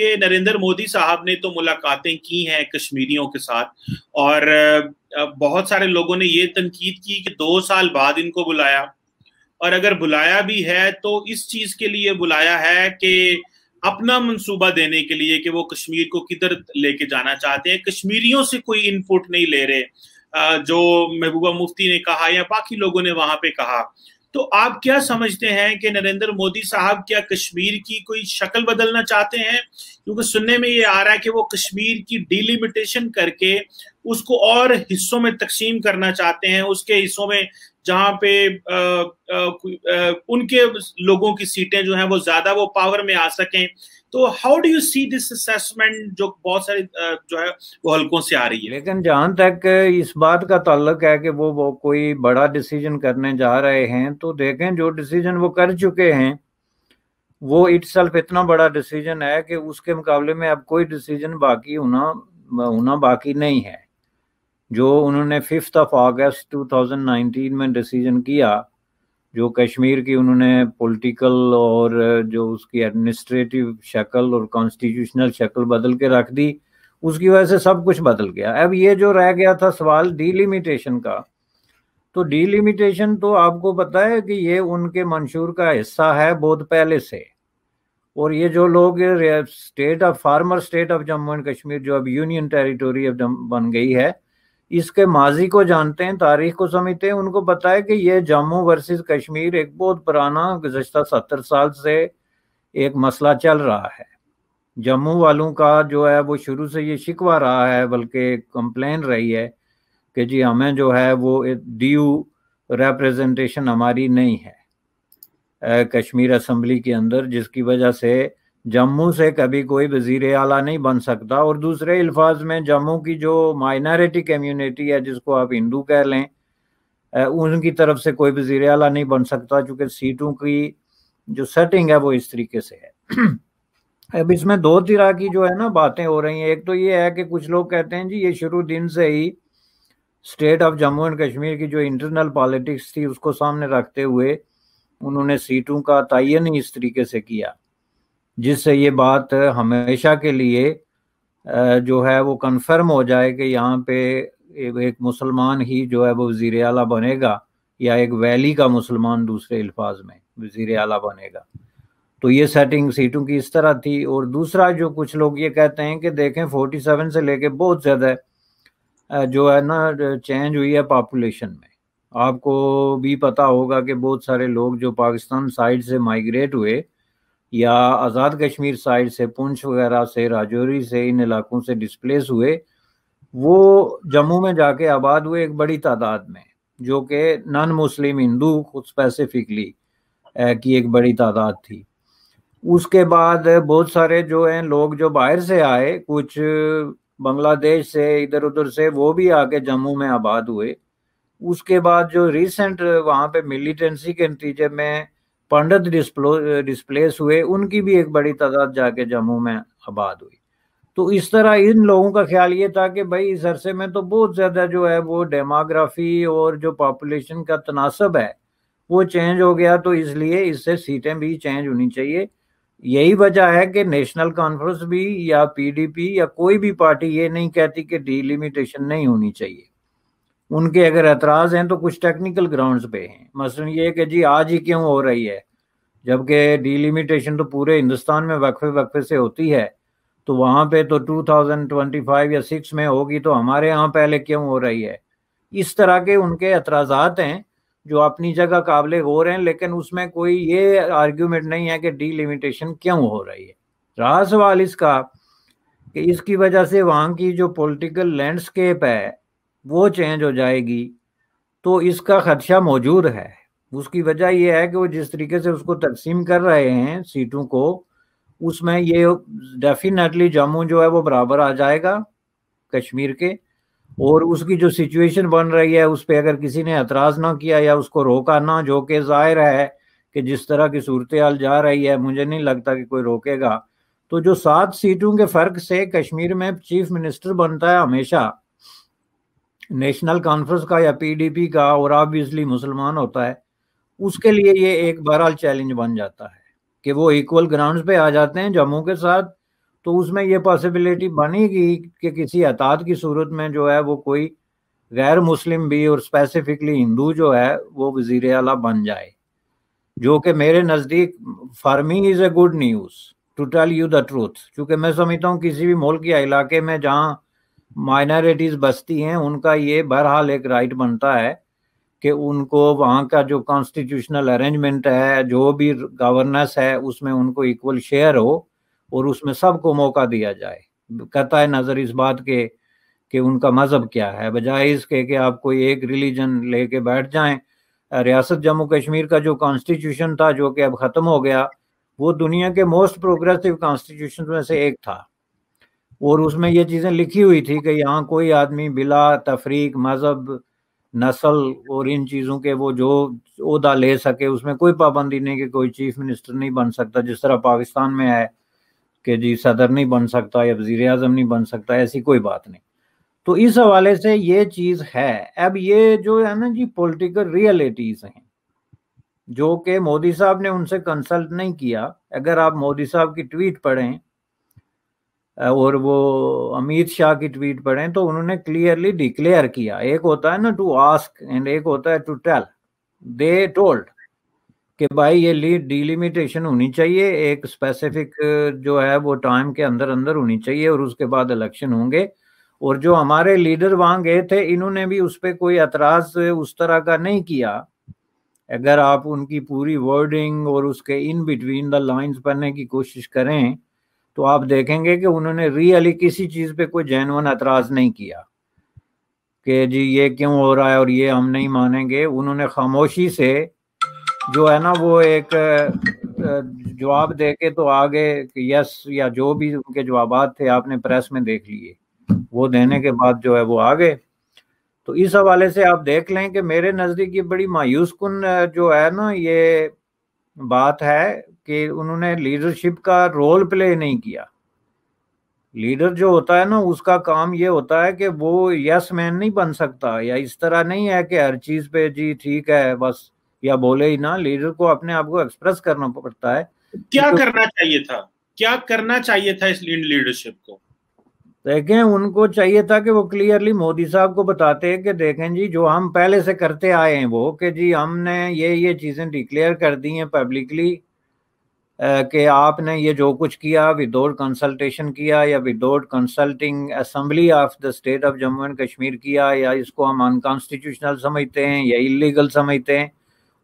कि नरेंद्र मोदी साहब ने तो मुलाकातें की हैं कश्मीरियों के साथ और बहुत सारे लोगों ने ये तनकीद की कि दो साल बाद इनको बुलाया और अगर बुलाया भी है तो इस चीज के लिए बुलाया है कि अपना मंसूबा देने के लिए कि वो कश्मीर को किधर लेके जाना चाहते हैं कश्मीरियों से कोई इनपुट नहीं ले रहे जो महबूबा मुफ्ती ने कहा या बाकी लोगों ने वहां पे कहा तो आप क्या समझते हैं कि नरेंद्र मोदी साहब क्या कश्मीर की कोई शक्ल बदलना चाहते हैं क्योंकि सुनने में ये आ रहा है कि वो कश्मीर की डिलिमिटेशन करके उसको और हिस्सों में तकसीम करना चाहते हैं उसके हिस्सों में जहां पे आ, आ, आ, उनके लोगों की सीटें जो हैं वो ज्यादा वो पावर में आ सकें तो how do you see this assessment जो बहुत सारे जो है वो हल्कों से आ रही है लेकिन जहां तक इस बात का ताल्लुक है कि वो वो कोई बड़ा डिसीजन करने जा रहे हैं तो देखें जो डिसीजन वो कर चुके हैं वो इट सेल्फ इतना बड़ा डिसीजन है कि उसके मुकाबले में अब कोई डिसीजन बाकी होना होना बाकी नहीं है जो उन्होंने फिफ्थ ऑफ अगस्त 2019 में डिसीजन किया जो कश्मीर की उन्होंने पॉलिटिकल और जो उसकी एडमिनिस्ट्रेटिव शक्ल और कॉन्स्टिट्यूशनल शक्ल बदल के रख दी उसकी वजह से सब कुछ बदल गया अब ये जो रह गया था सवाल डीलिमिटेशन का तो डीलिमिटेशन तो आपको पता है कि ये उनके मंशूर का हिस्सा है बहुत पहले से और ये जो लोग state of farmer state of Jammu and Kashmir जो अब यूनियन टेरिटोरी अब बन गई है इसके माजी को जानते हैं तारीख को समझते हैं उनको पता है कि यह जम्मू वर्सेस कश्मीर एक बहुत पुराना गुजशत सत्तर साल से एक मसला चल रहा है जम्मू वालों का जो है वो शुरू से ये शिकवा रहा है बल्कि कंप्लेन रही है कि जी हमें जो है वो ड्यू रिप्रेजेंटेशन हमारी नहीं है कश्मीर असम्बली के अंदर जिसकी वजह से जम्मू से कभी कोई वजीर अला नहीं बन सकता और दूसरे अल्फाज में जम्मू की जो माइनॉरिटी कम्यूनिटी है जिसको आप हिंदू कह लें उनकी तरफ से कोई वजीर अला नहीं बन सकता चूंकि सीटों की जो सेटिंग है वो इस तरीके से है अब इसमें दो तरह की जो है ना बातें हो रही हैं एक तो ये है कि कुछ लोग कहते हैं जी ये शुरू दिन से ही state of Jammu and Kashmir की जो इंटरनल पॉलिटिक्स थी उसको सामने रखते हुए उन्होंने सीटों का तयन ही इस तरीके से किया जिससे ये बात हमेशा के लिए जो है वो कन्फर्म हो जाए कि यहाँ पे एक मुसलमान ही जो है वो वजीर अला बनेगा या एक वैली का मुसलमान दूसरे अल्फाज में वजीर अला बनेगा तो ये सेटिंग सीटों की इस तरह थी और दूसरा जो कुछ लोग ये कहते हैं कि देखें 47 से लेके बहुत ज़्यादा जो है ना चेंज हुई है पॉपुलेशन में आपको भी पता होगा कि बहुत सारे लोग जो पाकिस्तान साइड से माइग्रेट हुए या आज़ाद कश्मीर साइड से पुंछ वगैरह से राजौरी से इन इलाकों से डिस्प्लेस हुए वो जम्मू में जाके आबाद हुए एक बड़ी तादाद में जो कि नॉन मुस्लिम हिंदू खुद स्पेसिफिकली की एक बड़ी तादाद थी उसके बाद बहुत सारे जो हैं लोग जो बाहर से आए कुछ बांग्लादेश से इधर उधर से वो भी आके जम्मू में आबाद हुए उसके बाद जो रिसेंट वहाँ पे मिलिटेंसी के नतीजे में पंडित डिस्प्लेस हुए उनकी भी एक बड़ी तादाद जाके जम्मू में आबाद हुई तो इस तरह इन लोगों का ख्याल ये था कि भाई इस अरसे में तो बहुत ज़्यादा जो है वो डेमोग्राफी और जो पॉपुलेशन का तनासब है वो चेंज हो गया तो इसलिए इससे सीटें भी चेंज होनी चाहिए यही वजह है कि नेशनल कॉन्फ्रेंस भी या पीडीपी या कोई भी पार्टी ये नहीं कहती कि डिलिमिटेशन नहीं होनी चाहिए उनके अगर एतराज हैं तो कुछ टेक्निकल ग्राउंड्स पे हैं मसलन ये कि जी आज ही क्यों हो रही है जबकि डिलिमिटेशन तो पूरे हिंदुस्तान में वक्फे वक्फे से होती है तो वहाँ पे तो 2025 या सिक्स में होगी तो हमारे यहाँ पहले क्यों हो रही है इस तरह के उनके एतराज हैं जो अपनी जगह काबिल हो रहे हैं लेकिन उसमें कोई ये आर्ग्यूमेंट नहीं है कि डिलिमिटेशन क्यों हो रही है रहा सवाल इसका कि इसकी वजह से वहाँ की जो पॉलिटिकल लैंडस्केप है वो चेंज हो जाएगी तो इसका खदशा मौजूद है उसकी वजह यह है कि वो जिस तरीके से उसको तकसीम कर रहे हैं सीटों को उसमें ये डेफिनेटली जम्मू जो है वो बराबर आ जाएगा कश्मीर के और उसकी जो सिचुएशन बन रही है उस पर अगर किसी ने एतराज़ ना किया या उसको रोका ना जो कि जाहिर है कि जिस तरह की सूरत हाल जा रही है मुझे नहीं लगता कि कोई रोकेगा तो जो सात सीटों के फ़र्क से कश्मीर में चीफ मिनिस्टर बनता है हमेशा नेशनल कॉन्फ्रेंस का या पीडीपी का और ऑब्वियसली मुसलमान होता है उसके लिए ये एक बहरहाल चैलेंज बन जाता है कि वो इक्वल ग्राउंड्स पे आ जाते हैं जम्मू के साथ तो उसमें ये पॉसिबिलिटी बनेगी कि किसी अतात की सूरत में जो है वो कोई गैर मुस्लिम भी और स्पेसिफिकली हिंदू जो है वो वजीर अला बन जाए जो कि मेरे नज़दीक farming is a good news to tell you the truth क्योंकि मैं समझता हूँ किसी भी मुल्क या इलाके में जहाँ माइनॉरिटीज बस्ती हैं उनका ये बहरहाल एक राइट बनता है कि उनको वहाँ का जो कॉन्स्टिट्यूशनल अरेंजमेंट है जो भी गवर्नेंस है उसमें उनको इक्वल शेयर हो और उसमें सबको मौका दिया जाए कहता है नज़र इस बात के कि उनका मज़हब क्या है बजाय इसके कि आप कोई एक रिलीजन लेके बैठ जाए रियासत जम्मू कश्मीर का जो कॉन्स्टिट्यूशन था जो कि अब ख़त्म हो गया वो दुनिया के मोस्ट प्रोग्रेसिव कॉन्स्टिट्यूशन में से एक था और उसमें ये चीज़ें लिखी हुई थी कि यहाँ कोई आदमी बिला तफरीक मज़हब नस्ल और इन चीज़ों के वो जो उदा ले सके उसमें कोई पाबंदी नहीं कि कोई चीफ मिनिस्टर नहीं बन सकता जिस तरह पाकिस्तान में है कि जी सदर नहीं बन सकता या वजीर अजम नहीं बन सकता ऐसी कोई बात नहीं तो इस हवाले से ये चीज़ है अब ये जो है ना जी पोलिटिकल रियलिटीज़ हैं जो कि मोदी साहब ने उनसे कंसल्ट नहीं किया अगर आप मोदी साहब की ट्वीट पढ़ें और वो अमित शाह की ट्वीट पढ़ें तो उन्होंने क्लियरली डिक्लेयर किया एक होता है ना टू आस्क एंड एक होता है टू टेल दे टोल्ड कि भाई ये लीड डिलिमिटेशन होनी चाहिए एक स्पेसिफिक जो है वो टाइम के अंदर अंदर होनी चाहिए और उसके बाद इलेक्शन होंगे और जो हमारे लीडर वहां गए थे इन्होंने भी उस पर कोई एतराज उस तरह का नहीं किया अगर आप उनकी पूरी वर्डिंग और उसके इन बिटवीन द लाइंस पढ़ने की कोशिश करें तो आप देखेंगे कि उन्होंने रियली किसी चीज़ पे कोई जैनवन एतराज़ नहीं किया कि जी ये क्यों हो रहा है और ये हम नहीं मानेंगे उन्होंने खामोशी से जो है ना वो एक जवाब दे के तो आगे यस या जो भी उनके जवाब थे आपने प्रेस में देख लिए वो देने के बाद जो है वो आगे तो इस हवाले से आप देख लें कि मेरे नज़दीक ये बड़ी मायूस कन जो है ना ये बात है कि उन्होंने लीडरशिप का रोल प्ले नहीं किया लीडर जो होता है ना उसका काम ये होता है कि वो यस मैन नहीं बन सकता या इस तरह नहीं है कि हर चीज पे जी ठीक है बस या बोले ही ना लीडर को अपने आप को एक्सप्रेस करना पड़ता है क्या तो, करना चाहिए था क्या करना चाहिए था इस लीडरशिप को देखें उनको चाहिए था कि वो क्लियरली मोदी साहब को बताते हैं कि देखें जी जो हम पहले से करते आए हैं वो कि जी हमने ये ये चीज़ें डिक्लेयर कर दी हैं पब्लिकली कि आपने ये जो कुछ किया विदाउट कंसल्टेशन किया या without consulting assembly of the state of Jammu and Kashmir किया या इसको हम अनकॉन्स्टिट्यूशनल समझते हैं या इलीगल समझते हैं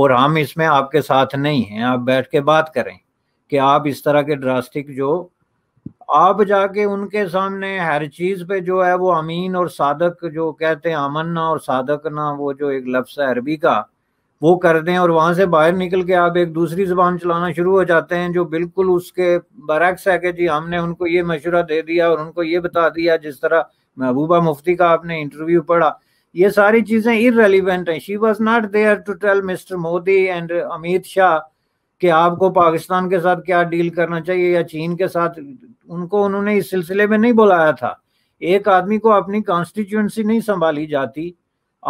और हम इसमें आपके साथ नहीं हैं आप बैठ के बात करें कि आप इस तरह के ड्रास्टिक जो आप जाके उनके सामने हर चीज़ पे जो है वो अमीन और सादक जो कहते हैं अमन ना और सादक ना वो जो एक लफ्स है अरबी का वो कर दें और वहाँ से बाहर निकल के आप एक दूसरी ज़बान चलाना शुरू हो जाते हैं जो बिल्कुल उसके बरक्स है कि जी हमने उनको ये मशुरा दे दिया और उनको ये बता दिया जिस तरह महबूबा मुफ्ती का आपने इंटरव्यू पढ़ा ये सारी चीज़ें इरेलीवेंट हैं she was not there to tell mister Modi and Amit Shah कि आपको पाकिस्तान के साथ क्या डील करना चाहिए या चीन के साथ उनको उन्होंने इस सिलसिले में नहीं बुलाया था एक आदमी को अपनी कॉन्स्टिट्यूंसी नहीं संभाली जाती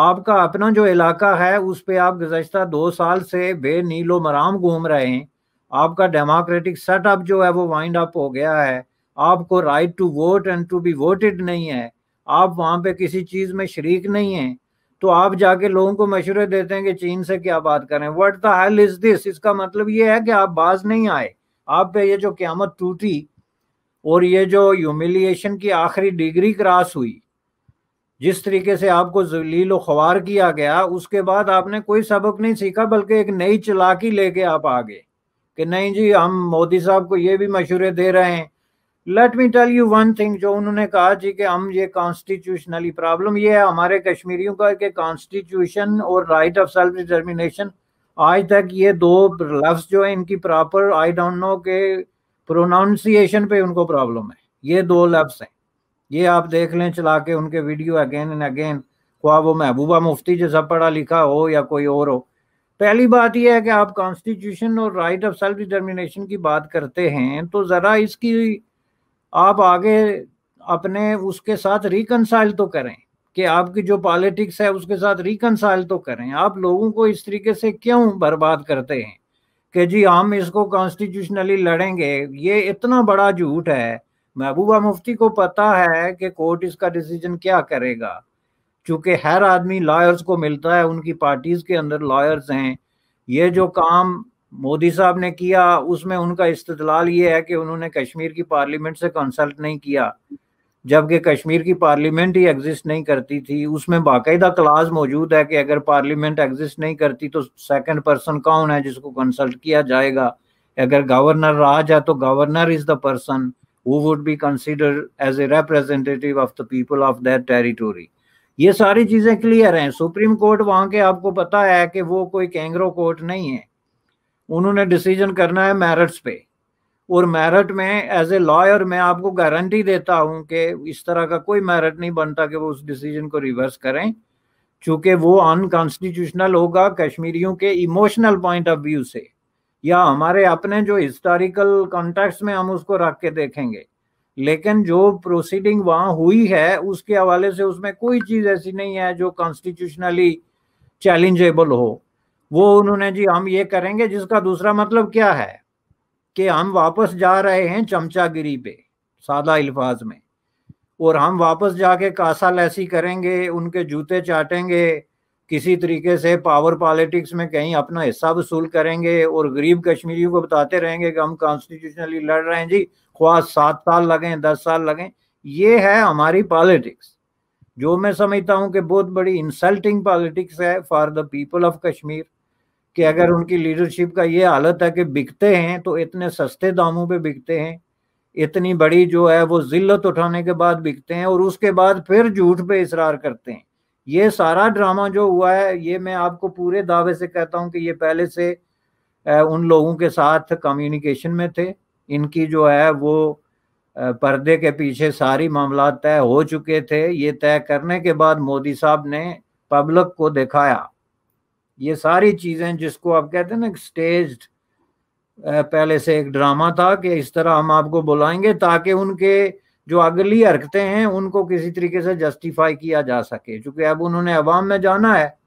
आपका अपना जो इलाका है उस पर आप गुजशत दो साल से बे नीलो मराम घूम रहे हैं आपका डेमोक्रेटिक सेटअप जो है वो वाइंड अप हो गया है आपको right to vote and to be voted नहीं है आप वहाँ पे किसी चीज़ में शरीक नहीं है तो आप जाके लोगों को मशवरे देते हैं कि चीन से क्या बात करें what the hell is this इसका मतलब ये है कि आप बाज नहीं आए आप पे ये जो क्यामत टूटी और ये जो ह्यूमिलिएशन की आखिरी डिग्री क्रॉस हुई जिस तरीके से आपको जलील ख्वार किया गया उसके बाद आपने कोई सबक नहीं सीखा बल्कि एक नई चलाकी लेके आप आ गए कि नहीं जी हम मोदी साहब को ये भी मशूरे दे रहे हैं let me tell you one thing जो उन्होंने कहा जी कि हम ये कॉन्स्टिट्यूशनली प्रॉब्लम ये है हमारे कश्मीरियों का कि कॉन्स्टिट्यूशन और राइट ऑफ सेल्फ डिटर्मिनेशन आज तक ये दो लफ्ज जो है इनकी प्रॉपर आई डोंट नो के प्रोनाउंसिएशन पे उनको प्रॉब्लम है ये दो लफ्ज हैं ये आप देख लें चला के उनके वीडियो अगेन एंड अगेन ख्वा वो महबूबा मुफ्ती जैसा पढ़ा लिखा हो या कोई और हो पहली बात यह है कि आप कॉन्स्टिट्यूशन और राइट ऑफ सेल्फ डिटर्मिनेशन की बात करते हैं तो ज़रा इसकी आप आगे अपने उसके साथ रिकनसाइल तो करें कि आपकी जो पॉलिटिक्स है उसके साथ रिकनसाइल तो करें आप लोगों को इस तरीके से क्यों बर्बाद करते हैं कि जी हम इसको कॉन्स्टिट्यूशनली लड़ेंगे ये इतना बड़ा झूठ है महबूबा मुफ्ती को पता है कि कोर्ट इसका डिसीजन क्या करेगा क्योंकि हर आदमी लॉयर्स को मिलता है उनकी पार्टीज के अंदर लॉयर्स हैं ये जो काम मोदी साहब ने किया उसमें उनका इस्तलाल ये है कि उन्होंने कश्मीर की पार्लियामेंट से कंसल्ट नहीं किया जबकि कश्मीर की पार्लियामेंट ही एग्जिस्ट नहीं करती थी उसमें बाकायदा क्लाज मौजूद है कि अगर पार्लियामेंट एग्जिस्ट नहीं करती तो सेकंड पर्सन कौन है जिसको कंसल्ट किया जाएगा अगर गवर्नर राज है तो governor is the person who would be consider as a representative of the people of that territory ये सारी चीजें क्लियर हैं सुप्रीम कोर्ट वहां के आपको पता है कि वो कोई कैंगरो कोर्ट नहीं है उन्होंने डिसीजन करना है मेरिट्स पे और मेरिट में एज ए लॉयर मैं आपको गारंटी देता हूं कि इस तरह का कोई मेरिट नहीं बनता कि वो उस डिसीजन को रिवर्स करें चूंकि वो अनकॉन्स्टिट्यूशनल होगा कश्मीरियों के इमोशनल पॉइंट ऑफ व्यू से या हमारे अपने जो हिस्टोरिकल कॉन्टेक्ट में हम उसको रख के देखेंगे लेकिन जो प्रोसीडिंग वहां हुई है उसके हवाले से उसमें कोई चीज ऐसी नहीं है जो कॉन्स्टिट्यूशनली चैलेंजेबल हो वो उन्होंने जी हम ये करेंगे जिसका दूसरा मतलब क्या है कि हम वापस जा रहे हैं चमचागिरी पे सादा अल्फाज में और हम वापस जाके कासा लैसी करेंगे उनके जूते चाटेंगे किसी तरीके से पावर पॉलिटिक्स में कहीं अपना हिस्सा वसूल करेंगे और गरीब कश्मीरियों को बताते रहेंगे कि हम कॉन्स्टिट्यूशनली लड़ रहे हैं जी ख्वाह सात साल लगें दस साल लगें ये है हमारी पॉलिटिक्स जो मैं समझता हूँ कि बहुत बड़ी इंसल्टिंग पॉलिटिक्स है for the people of Kashmir कि अगर उनकी लीडरशिप का ये हालत है कि बिकते हैं तो इतने सस्ते दामों पे बिकते हैं इतनी बड़ी जो है वो जिल्लत उठाने के बाद बिकते हैं और उसके बाद फिर झूठ पे इसरार करते हैं ये सारा ड्रामा जो हुआ है ये मैं आपको पूरे दावे से कहता हूँ कि ये पहले से उन लोगों के साथ कम्युनिकेशन में थे इनकी जो है वो पर्दे के पीछे सारी मामला तय हो चुके थे ये तय करने के बाद मोदी साहब ने पब्लिक को दिखाया ये सारी चीज़ें जिसको आप कहते हैं ना स्टेज पहले से एक ड्रामा था कि इस तरह हम आपको बुलाएंगे ताकि उनके जो अगली हरकतें हैं उनको किसी तरीके से जस्टिफाई किया जा सके क्योंकि अब उन्होंने अवाम में जाना है